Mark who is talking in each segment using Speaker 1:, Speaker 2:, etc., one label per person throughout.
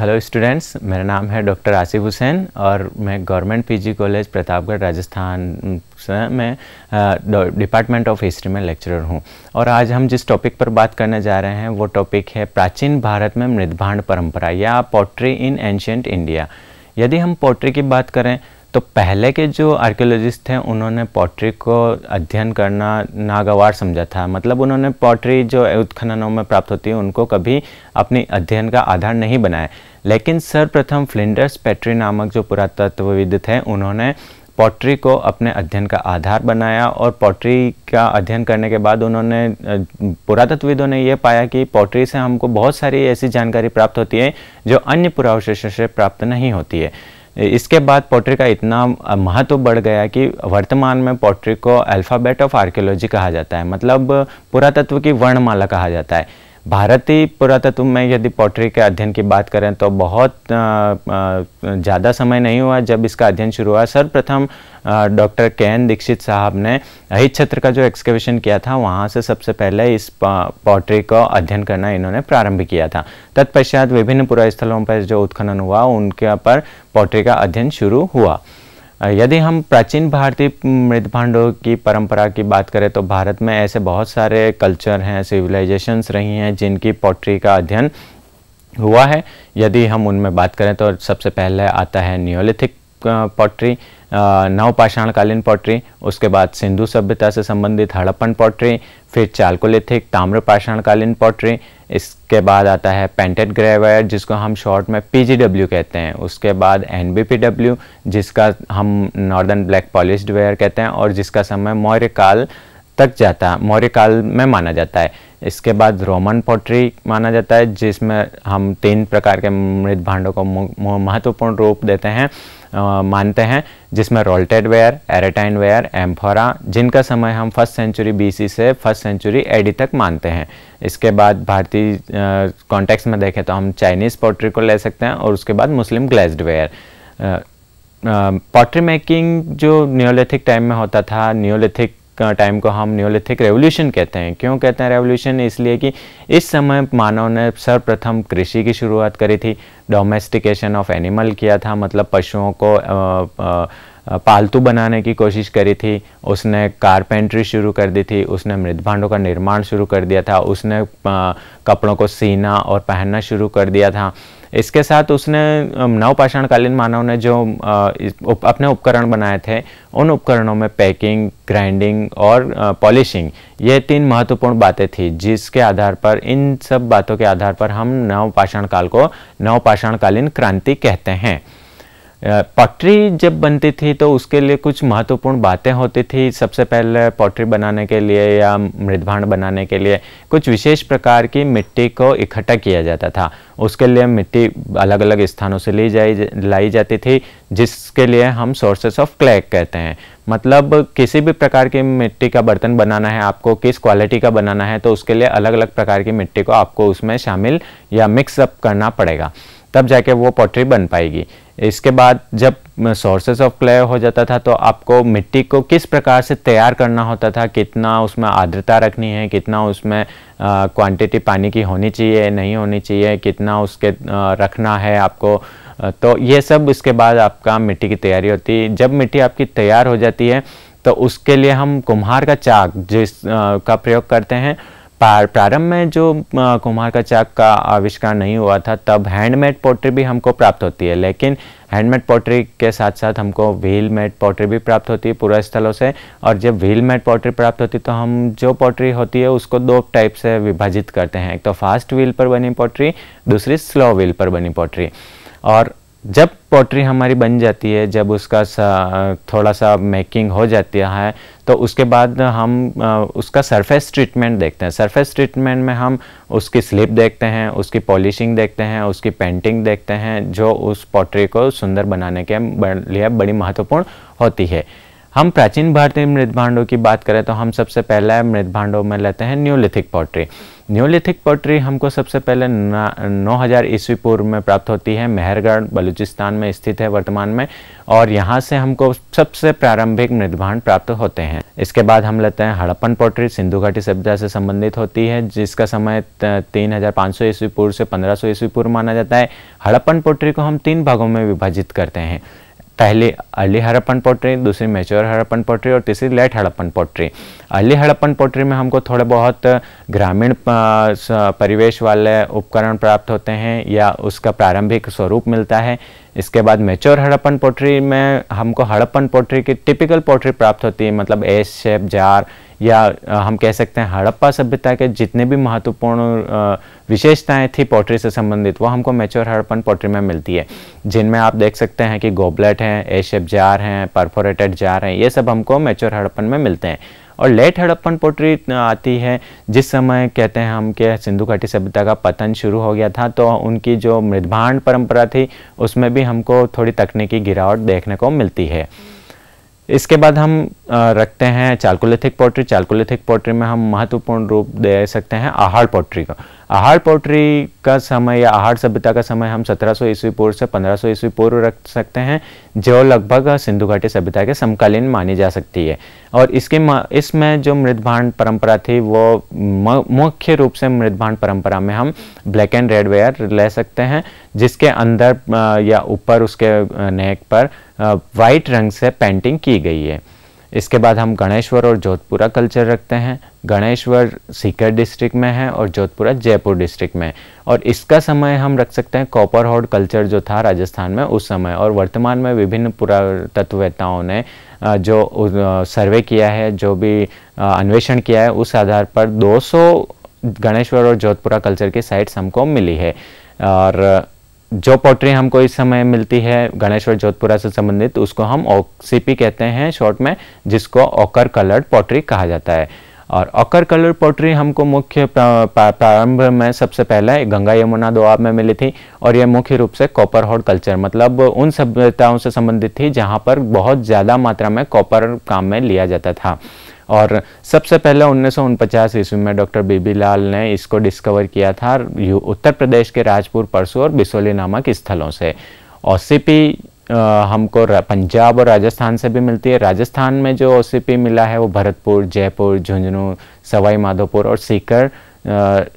Speaker 1: hello students मेरा नाम है डॉक्टर आसिफ हुसैन और मैं government PG college Pratapgarh Rajasthan में डिपार्टमेंट ऑफ हिस्ट्री में लेक्चरर हूँ और आज हम जिस टॉपिक पर बात करने जा रहे हैं वो टॉपिक है प्राचीन भारत में मृदभांड परंपरा या पोट्री इन एंशंट इंडिया यदि हम पोट्री की बात करें तो पहले के जो आर्कियोलॉजिस्ट थे उन्होंने पॉटरी को अध्ययन करना नागवार समझा था मतलब उन्होंने पॉटरी जो उत्खननों में प्राप्त होती है उनको कभी अपने अध्ययन का आधार नहीं बनाया लेकिन सर्वप्रथम फ्लिंडर्स पैट्री नामक जो पुरातत्वविद थे उन्होंने पॉटरी को अपने अध्ययन का आधार बनाया और पॉटरी का अध्ययन करने के बाद उन्होंने पुरातत्वविदों ने यह पाया कि पॉटरी से हमको बहुत सारी ऐसी जानकारी प्राप्त होती है जो अन्य पुरावशेषों से प्राप्त नहीं होती है इसके बाद पोट्री का इतना महत्व बढ़ गया कि वर्तमान में पोट्री को अल्फ़ाबेट ऑफ आर्कियोलॉजी कहा जाता है मतलब पुरातत्व की वर्णमाला कहा जाता है भारतीय पुरातत्व में यदि पॉटरी के अध्ययन की बात करें तो बहुत ज़्यादा समय नहीं हुआ जब इसका अध्ययन शुरू हुआ सर्वप्रथम डॉक्टर के एन दीक्षित साहब ने अहित क्षेत्र का जो एक्सकेवेशन किया था वहाँ से सबसे पहले इस पॉटरी का अध्ययन करना इन्होंने प्रारंभ किया था तत्पश्चात विभिन्न पुरास्थलों पर जो उत्खनन हुआ उनके पर पॉटरी का अध्ययन शुरू हुआ यदि हम प्राचीन भारतीय मृदभांडों की परंपरा की बात करें तो भारत में ऐसे बहुत सारे कल्चर हैं सिविलाइजेशंस रही हैं जिनकी पॉटरी का अध्ययन हुआ है यदि हम उनमें बात करें तो सबसे पहले आता है नियोलिथिक पॉटरी नवपाषाणकालीन पॉटरी उसके बाद सिंधु सभ्यता से संबंधित हड़प्पन पॉटरी फिर चालकोलिथिक ताम्रपाषाणकालीन पॉटरी इसके बाद आता है पेंटेड ग्रेवायर जिसको हम शॉर्ट में पी कहते हैं उसके बाद एन जिसका हम नॉर्दर्न ब्लैक पॉलिश वेयर कहते हैं और जिसका समय मौर्य काल तक जाता है मौर्य काल में माना जाता है इसके बाद रोमन पोट्री माना जाता है जिसमें हम तीन प्रकार के मृद भांडों को महत्वपूर्ण रूप देते हैं मानते हैं जिसमें rouletted ware Arretine ware amphora जिनका समय हम फर्स्ट सेंचुरी बीसी से फर्स्ट सेंचुरी एडी तक मानते हैं इसके बाद भारतीय कॉन्टेक्स में देखें तो हम चाइनीज़ पोट्री को ले सकते हैं और उसके बाद Muslim glazed ware pottery making जो न्योलिथिक टाइम में होता था न्योलिथिक टाइम को हम न्योलिथिक रेवोल्यूशन कहते हैं क्यों कहते हैं रेवोल्यूशन इसलिए कि इस समय मानव ने सर्वप्रथम कृषि की शुरुआत करी थी डोमेस्टिकेशन ऑफ एनिमल किया था मतलब पशुओं को आ, आ, पालतू बनाने की कोशिश करी थी उसने कारपेंट्री शुरू कर दी थी उसने मृदभांडों का निर्माण शुरू कर दिया था उसने कपड़ों को सीना और पहनना शुरू कर दिया था इसके साथ उसने नवपाषाणकालीन मानव ने जो अपने उपकरण बनाए थे उन उपकरणों में पैकिंग ग्राइंडिंग और पॉलिशिंग ये तीन महत्वपूर्ण बातें थी जिसके आधार पर इन सब बातों के आधार पर हम नवपाषाण काल को नवपाषाणकालीन क्रांति कहते हैं पटरी जब बनती थी तो उसके लिए कुछ महत्वपूर्ण बातें होती थी सबसे पहले पटरी बनाने के लिए या मृदभांड बनाने के लिए कुछ विशेष प्रकार की मिट्टी को इकट्ठा किया जाता था उसके लिए मिट्टी अलग अलग स्थानों से ली जाई लाई जाती थी जिसके लिए हम सोर्सेस ऑफ क्ले कहते हैं मतलब किसी भी प्रकार की मिट्टी का बर्तन बनाना है आपको किस क्वालिटी का बनाना है तो उसके लिए अलग अलग प्रकार की मिट्टी को आपको उसमें शामिल या मिक्सअप करना पड़ेगा तब जाके वो पॉटरी बन पाएगी इसके बाद जब सोर्सेस ऑफ क्ले हो जाता था तो आपको मिट्टी को किस प्रकार से तैयार करना होता था कितना उसमें आर्द्रता रखनी है कितना उसमें क्वांटिटी पानी की होनी चाहिए नहीं होनी चाहिए कितना उसके आ, रखना है आपको तो ये सब इसके बाद आपका मिट्टी की तैयारी होती है जब मिट्टी आपकी तैयार हो जाती है तो उसके लिए हम कुम्हार का चाक जिस आ, का प्रयोग करते हैं प्रारंभ में जो कुम्हार का चाक का आविष्कार नहीं हुआ था तब हैंडमेड पोट्री भी हमको प्राप्त होती है लेकिन हैंडमेड पोट्री के साथ साथ हमको व्हील मेड पोट्री भी प्राप्त होती है पूरा स्थलों से और जब व्हील मेड पोट्री प्राप्त होती है तो हम जो पोट्री होती है उसको दो टाइप से विभाजित करते हैं एक तो फास्ट व्हील पर बनी पोट्री दूसरी स्लो व्हील पर बनी पोट्री और जब पॉटरी हमारी बन जाती है जब उसका सा, थोड़ा सा मेकिंग हो जाती है हाँ, तो उसके बाद हम उसका सरफेस ट्रीटमेंट देखते हैं सरफेस ट्रीटमेंट में हम उसकी स्लिप देखते हैं उसकी पॉलिशिंग देखते हैं उसकी पेंटिंग देखते हैं जो उस पॉटरी को सुंदर बनाने के लिए बड़ी महत्वपूर्ण होती है हम प्राचीन भारतीय मृत भांडों की बात करें तो हम सबसे पहले मृत भांडों में लेते हैं न्यूलिथिक पॉटरी न्यूलिथिक पॉटरी हमको सबसे पहले नौ हज़ार ईस्वी पूर्व में प्राप्त होती है मेहरगढ़ बलूचिस्तान में स्थित है वर्तमान में और यहाँ से हमको सबसे प्रारंभिक मृत भांड प्राप्त होते हैं इसके बाद हम लेते हैं हड़प्पन पॉटरी सिंधु घाटी सभ्यता से संबंधित होती है जिसका समय तीन हज़ार पाँच सौ ईस्वी पूर्व से पंद्रह सौ ईस्वी पूर्व माना जाता है हड़प्पन पोट्री को हम तीन भागों में विभाजित करते हैं पहले अर्ली हड़प्पन पोट्री दूसरी मेच्योर हड़प्पन पोट्री और तीसरी late Harappan pottery early Harappan pottery में हमको थोड़े बहुत ग्रामीण परिवेश वाले उपकरण प्राप्त होते हैं या उसका प्रारंभिक स्वरूप मिलता है इसके बाद मेच्योर हड़प्पन पोट्री में हमको हड़प्पन पोट्री की टिपिकल पोट्री प्राप्त होती है मतलब एस शेप जार या हम कह सकते हैं हड़प्पा सभ्यता के जितने भी महत्वपूर्ण विशेषताएं थी पोट्री से संबंधित वो हमको मेच्योर हड़पन पोट्री में मिलती है जिनमें आप देख सकते हैं कि गोबलेट हैं एशेप जार हैं परफोरेटेड जार हैं ये सब हमको मेच्योर हड़पन में मिलते हैं और लेट हड़प्पन पोट्री आती है जिस समय कहते हैं हम के सिंधु घाटी सभ्यता का पतन शुरू हो गया था तो उनकी जो मृदभांड परंपरा थी उसमें भी हमको थोड़ी तकनीकी गिरावट देखने को मिलती है इसके बाद हम रखते हैं चालकोलिथिक पोट्री चालकोलिथिक पोट्री में हम महत्वपूर्ण रूप दे सकते हैं आहार पोट्री को आहार पोल्ट्री का समय या आहार सभ्यता का समय हम 1700 सौ ईस्वी पूर्व से 1500 सौ ईस्वी पूर्व रख सकते हैं जो लगभग सिंधु घाटी सभ्यता के समकालीन मानी जा सकती है और इसके इसमें जो मृदभांड परंपरा थी वो मुख्य रूप से मृदभांड परंपरा में हम ब्लैक एंड रेड वेयर ले सकते हैं जिसके अंदर या ऊपर उसके नेक पर वाइट रंग से पेंटिंग की गई है इसके बाद हम गणेश्वर और जोधपुरा कल्चर रखते हैं गणेश्वर सीकर डिस्ट्रिक्ट में है और जोधपुरा जयपुर डिस्ट्रिक्ट में और इसका समय हम रख सकते हैं कॉपर हॉड कल्चर जो था राजस्थान में उस समय और वर्तमान में विभिन्न पुरातत्ववेताओं ने जो सर्वे किया है जो भी अन्वेषण किया है उस आधार पर 200 गणेश्वर और जोधपुरा कल्चर की साइट्स हमको मिली है और जो पोट्री हमको इस समय मिलती है गणेश्वर जोधपुरा से संबंधित उसको हम ओसीपी कहते हैं शॉर्ट में जिसको ओकर कलर्ड पोट्री कहा जाता है और ऑकर कलर पोट्री हमको मुख्य प्रारंभ में सबसे पहले गंगा यमुना दोआब में मिली थी और यह मुख्य रूप से कॉपर हॉड कल्चर मतलब उन सभ्यताओं से संबंधित थी जहाँ पर बहुत ज़्यादा मात्रा में कॉपर काम में लिया जाता था और सबसे पहले उन्नीस सौ ईस्वी में डॉक्टर बीबीलाल ने इसको डिस्कवर किया था उत्तर प्रदेश के राजपुर परसू और बिसोली नामक स्थलों से ओसीपी हमको पंजाब और राजस्थान से भी मिलती है राजस्थान में जो ओसीपी मिला है वो भरतपुर जयपुर झुंझुनू सवाई माधोपुर और सीकर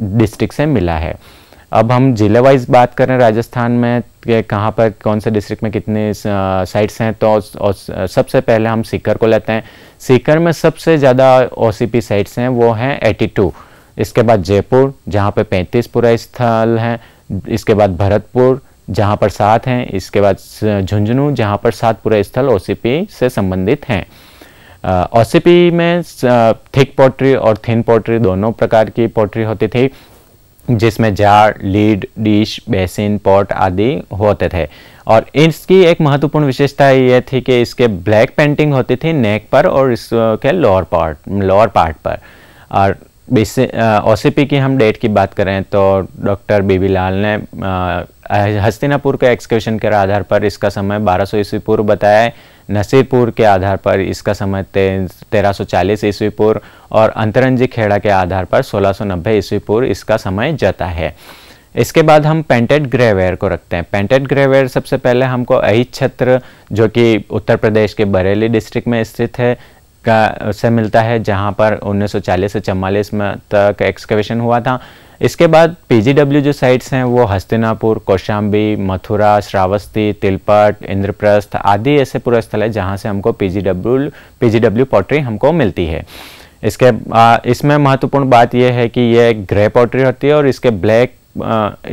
Speaker 1: डिस्ट्रिक्ट से मिला है अब हम जिला वाइज बात करें राजस्थान में कहाँ पर कौन से डिस्ट्रिक्ट में कितने साइट्स हैं तो और सबसे पहले हम सीकर को लेते हैं सीकर में सबसे ज़्यादा ओ साइट्स हैं वो हैं एटी इसके बाद जयपुर जहाँ पर पैंतीस पूरा स्थल हैं इसके बाद भरतपुर जहाँ पर सात हैं इसके बाद झुंझुनू जहाँ पर सात पूरा स्थल ओ से संबंधित हैं ओ में थिक पोट्री और थिन पोट्री दोनों प्रकार की पोट्री होती थी जिसमें jar lid dish basin pot आदि होते थे और इसकी एक महत्वपूर्ण विशेषता यह थी कि इसके ब्लैक पेंटिंग होती थी नेक पर और इसके लोअर पार्ट लोअर पार्ट पर और ओसीपी की हम डेट की बात करें तो डॉक्टर बीबी लाल ने हस्तिनापुर के एक्सक्यूशन के आधार पर इसका समय 1200 ईस्वी पूर्व बताया है नसीरपुर के आधार पर इसका समय तेरह सौ चालीस ईस्वी पूर्व और अंतरंजी खेड़ा के आधार पर 1690 ईस्वी पूर्व इसका समय जता है इसके बाद हम पेंटेड ग्रेवेयर को रखते हैं पेंटेड ग्रेवेयर सबसे पहले हमको अहि छत्र जो कि उत्तर प्रदेश के बरेली डिस्ट्रिक्ट में स्थित है का से मिलता है जहाँ पर 1940 से चवालीस में तक एक्सकवेशन हुआ था इसके बाद पीजीडब्ल्यू जो साइट्स हैं वो हस्तिनापुर कौशाम्बी मथुरा श्रावस्ती तिलपट इंद्रप्रस्थ आदि ऐसे पूरा स्थल है जहाँ से हमको पीजीडब्ल्यू पीजीडब्ल्यू पॉटरी हमको मिलती है इसके इसमें महत्वपूर्ण बात यह है कि यह ग्रे पॉटरी होती है और इसके ब्लैक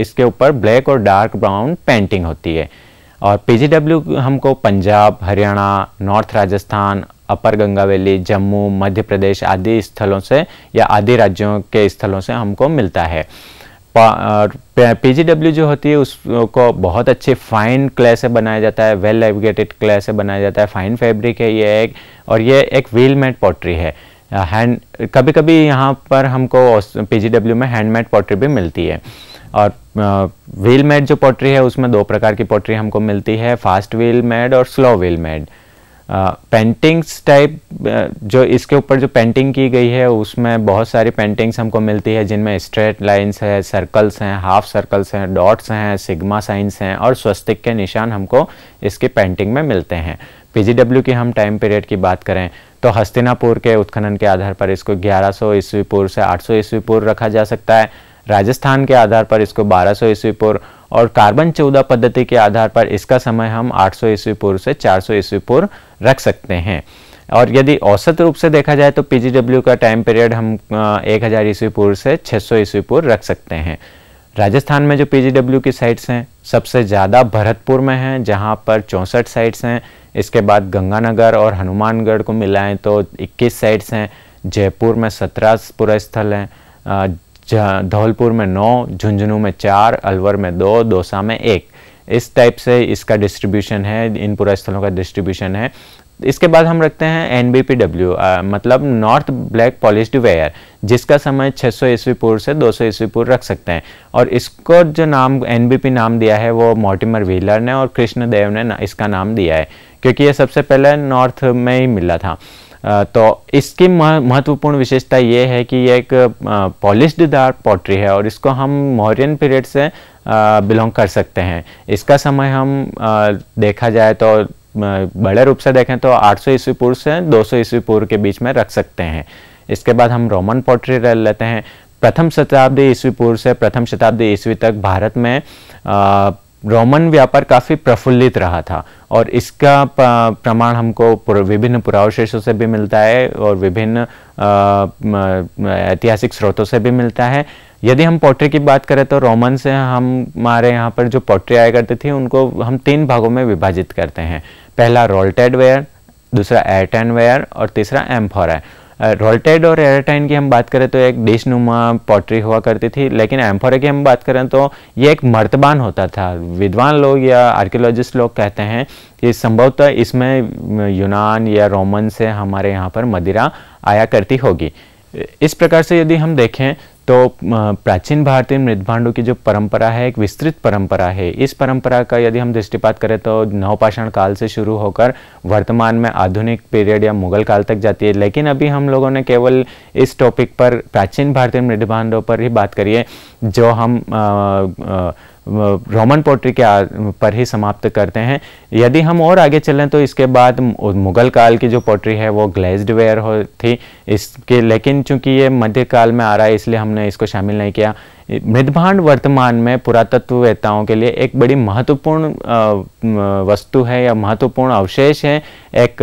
Speaker 1: इसके ऊपर ब्लैक और डार्क ब्राउन पेंटिंग होती है और पी हमको Punjab Haryana north Rajasthan upper Ganga valley Jammu Madhya Pradesh आदि स्थलों से या आदि राज्यों के स्थलों से हमको मिलता है पीजीडब्ल्यू जो होती है उसको बहुत अच्छे फाइन क्ले से बनाया जाता है वेल एविगेटेड क्ले से बनाया जाता है फाइन फैब्रिक है ये एक और ये एक व्हील मेड पॉटरी है हैंड कभी कभी यहाँ पर हमको पीजीडब्ल्यू में हैंडमेड पॉटरी भी मिलती है और व्हील मेड जो पॉटरी है उसमें दो प्रकार की पॉटरी हमको मिलती है फास्ट व्हील मेड और slow wheel made paintings type जो इसके ऊपर जो पेंटिंग की गई है उसमें बहुत सारी पेंटिंग्स हमको मिलती है जिनमें स्ट्रेट लाइंस है सर्कल्स हैं हाफ सर्कल्स हैं डॉट्स हैं सिग्मा साइंस हैं और स्वस्तिक के निशान हमको इसकी पेंटिंग में मिलते हैं पी की हम टाइम पीरियड की बात करें तो हस्तिनापुर के उत्खनन के आधार पर इसको 1100 सौ ईस्वी पूर्व से 800 सौ ईस्वी पूर्व रखा जा सकता है राजस्थान के आधार पर इसको 1200 सौ ईस्वी पूर्व और कार्बन चौदह पद्धति के आधार पर इसका समय हम 800 सौ ईस्वी पूर्व से 400 सौ ईस्वी पूर्व रख सकते हैं और यदि औसत रूप से देखा जाए तो पी का टाइम पीरियड हम एक हज़ार ईस्वी पूर्व से 600 सौ ईस्वी पूर्व रख सकते हैं राजस्थान में जो पी की साइट्स हैं सबसे ज़्यादा भरतपुर में हैं जहाँ पर चौंसठ साइट्स हैं इसके बाद गंगानगर और हनुमानगढ़ को मिलाएं तो 21 साइट्स हैं जयपुर में सत्रह पुरस्थल हैं धौलपुर में नौ झुंझुनू में चार अलवर में दो दौसा में एक इस टाइप से इसका डिस्ट्रीब्यूशन है इन पूरा स्थलों का डिस्ट्रीब्यूशन है इसके बाद हम रखते हैं एन बी पी डब्ल्यू मतलब नॉर्थ ब्लैक पॉलिस्ड वेयर जिसका समय 600 सौ ईस्वी पूर्व से 200 सौ ईस्वी पूर्व रख सकते हैं और इसको जो नाम एन बी पी नाम दिया है वो मोटिमर व्हीलर ने और कृष्णदेव ने इसका नाम दिया है क्योंकि ये सबसे पहले नॉर्थ में ही मिला था तो इसकी महत्वपूर्ण विशेषता ये है कि ये एक दार पॉटरी है और इसको हम मौर्यन पीरियड से बिलोंग कर सकते हैं इसका समय हम देखा जाए तो बड़े रूप से देखें तो 800 ईस्वी पूर्व से 200 ईस्वी पूर्व के बीच में रख सकते हैं इसके बाद हम रोमन पॉटरी रह लेते हैं प्रथम शताब्दी ईस्वी पूर्व से प्रथम शताब्दी ईस्वी तक भारत में रोमन व्यापार काफ़ी प्रफुल्लित रहा था और इसका प्रमाण हमको विभिन्न पुरावशेषों से भी मिलता है और विभिन्न ऐतिहासिक स्रोतों से भी मिलता है यदि हम पोट्री की बात करें तो रोमन से हम हमारे यहाँ पर जो पोट्री आया करती थी उनको हम तीन भागों में विभाजित करते हैं पहला रोल्टेड वेयर दूसरा एयरटेन वेयर और तीसरा एम्फोरा रोल्टेड और एरेटाइन की हम बात करें तो एक डिशनुमा पॉटरी हुआ करती थी लेकिन एम्फोरा की हम बात करें तो ये एक मर्तबान होता था विद्वान लोग या आर्कियोलॉजिस्ट लोग कहते हैं कि संभवतः इसमें यूनान या रोमन से हमारे यहाँ पर मदिरा आया करती होगी इस प्रकार से यदि हम देखें तो प्राचीन भारतीय मृदभांडों की जो परंपरा है एक विस्तृत परंपरा है इस परंपरा का यदि हम दृष्टिपात करें तो नवपाषाण काल से शुरू होकर वर्तमान में आधुनिक पीरियड या मुगल काल तक जाती है लेकिन अभी हम लोगों ने केवल इस टॉपिक पर प्राचीन भारतीय मृदभांडों पर ही बात करी है जो हम आ, आ, रोमन पोट्री के पर ही समाप्त करते हैं यदि हम और आगे चलें तो इसके बाद मुगल काल की जो पोट्री है वो ग्लेज्ड वेयर हो थी इसके लेकिन चूंकि ये मध्यकाल में आ रहा है इसलिए हमने इसको शामिल नहीं किया मृदभांड वर्तमान में पुरातत्ववेताओं के लिए एक बड़ी महत्वपूर्ण वस्तु है या महत्वपूर्ण अवशेष है एक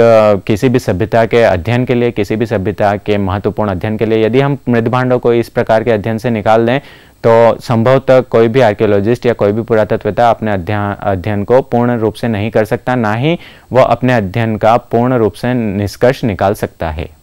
Speaker 1: किसी भी सभ्यता के अध्ययन के लिए किसी भी सभ्यता के महत्वपूर्ण अध्ययन के लिए यदि हम मृदभांडों को इस प्रकार के अध्ययन से निकाल दें तो संभवतः कोई भी आर्कियोलॉजिस्ट या कोई भी पुरातत्वता अपने अध्ययन अध्ययन को पूर्ण रूप से नहीं कर सकता ना ही वह अपने अध्ययन का पूर्ण रूप से निष्कर्ष निकाल सकता है